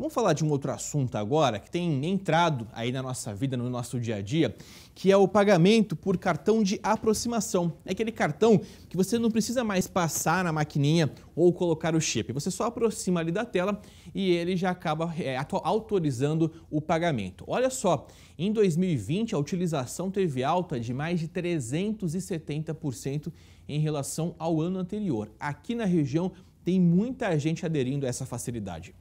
Vamos falar de um outro assunto agora que tem entrado aí na nossa vida, no nosso dia a dia, que é o pagamento por cartão de aproximação. É aquele cartão que você não precisa mais passar na maquininha ou colocar o chip. Você só aproxima ali da tela e ele já acaba é, autorizando o pagamento. Olha só, em 2020 a utilização teve alta de mais de 370% em relação ao ano anterior. Aqui na região tem muita gente aderindo a essa facilidade.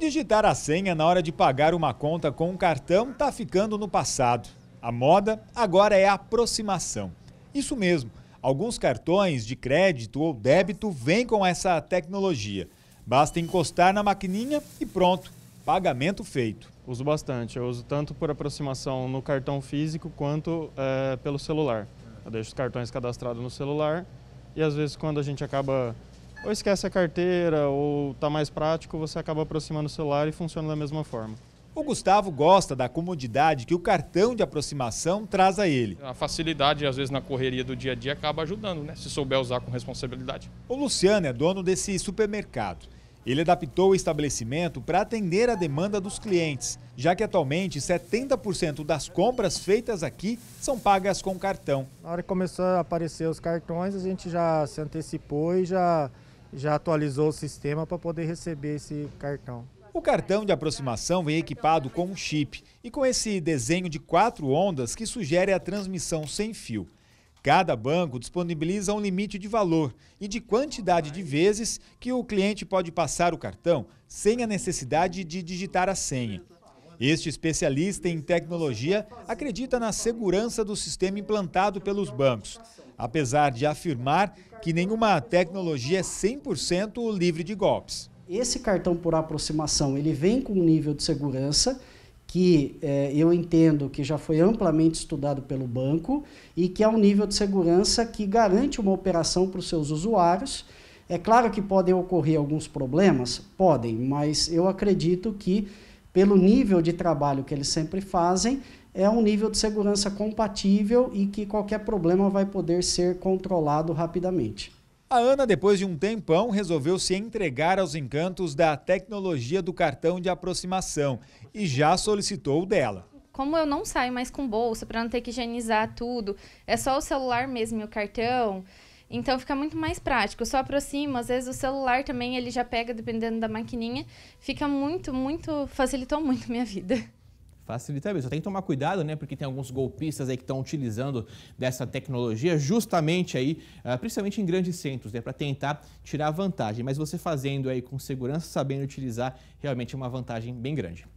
Digitar a senha na hora de pagar uma conta com um cartão está ficando no passado. A moda agora é a aproximação. Isso mesmo, alguns cartões de crédito ou débito vêm com essa tecnologia. Basta encostar na maquininha e pronto, pagamento feito. Uso bastante, eu uso tanto por aproximação no cartão físico quanto é, pelo celular. Eu deixo os cartões cadastrados no celular e às vezes quando a gente acaba ou esquece a carteira, ou está mais prático, você acaba aproximando o celular e funciona da mesma forma. O Gustavo gosta da comodidade que o cartão de aproximação traz a ele. A facilidade, às vezes, na correria do dia a dia acaba ajudando, né? Se souber usar com responsabilidade. O Luciano é dono desse supermercado. Ele adaptou o estabelecimento para atender a demanda dos clientes, já que atualmente 70% das compras feitas aqui são pagas com cartão. Na hora que começou a aparecer os cartões, a gente já se antecipou e já já atualizou o sistema para poder receber esse cartão. O cartão de aproximação vem equipado com um chip e com esse desenho de quatro ondas que sugere a transmissão sem fio. Cada banco disponibiliza um limite de valor e de quantidade de vezes que o cliente pode passar o cartão sem a necessidade de digitar a senha. Este especialista em tecnologia acredita na segurança do sistema implantado pelos bancos apesar de afirmar que nenhuma tecnologia é 100% livre de golpes. Esse cartão por aproximação, ele vem com um nível de segurança que é, eu entendo que já foi amplamente estudado pelo banco e que é um nível de segurança que garante uma operação para os seus usuários. É claro que podem ocorrer alguns problemas, podem, mas eu acredito que pelo nível de trabalho que eles sempre fazem, é um nível de segurança compatível e que qualquer problema vai poder ser controlado rapidamente. A Ana, depois de um tempão, resolveu se entregar aos encantos da tecnologia do cartão de aproximação e já solicitou o dela. Como eu não saio mais com bolsa para não ter que higienizar tudo, é só o celular mesmo e o cartão. Então fica muito mais prático. Eu só aproximo, às vezes o celular também ele já pega dependendo da maquininha. Fica muito, muito facilitou muito minha vida. Facilita mesmo. Só tem que tomar cuidado, né? Porque tem alguns golpistas aí que estão utilizando dessa tecnologia justamente aí, ah, principalmente em grandes centros, né? Para tentar tirar vantagem. Mas você fazendo aí com segurança, sabendo utilizar, realmente é uma vantagem bem grande.